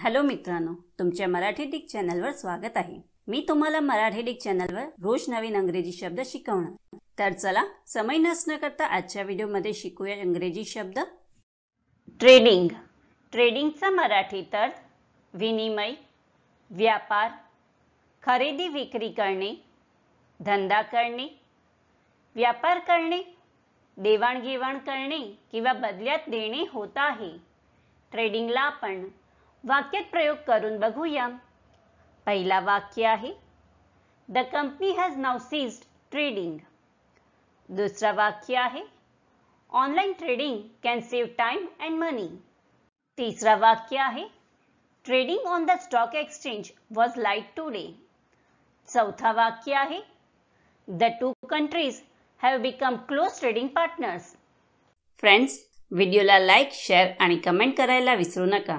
hello मित्रांनो तुमच्या Marathi Dick चॅनलवर स्वागत आहे मी तुम्हाला मराठी डिक चॅनलवर रोज नवीन अंग्रेजी शब्द शिकवणार तर चला समय नसणं करता आजच्या व्हिडिओमध्ये शिकूया इंग्रजी शब्द ट्रेडिंग ट्रेडिंगचा मराठी तर विनिमय व्यापार खरेदी विक्री करणे धंदा करणे व्यापार करणे देवाणघेवाण करणे किंवा बदल्यात देणे होत आहे ट्रेडिंगला आपण वाक्यात प्रयोग करून बघूया पहिला वाक्य आहे the company has now ceased trading दुसरा वाक्य आहे online trading can save time and money तिसरा वाक्य आहे trading on the stock exchange was light today चौथा वाक्य आहे the two countries have become close trading partners friends व्हिडिओला लाईक शेअर आणि कमेंट करायला विसरू नका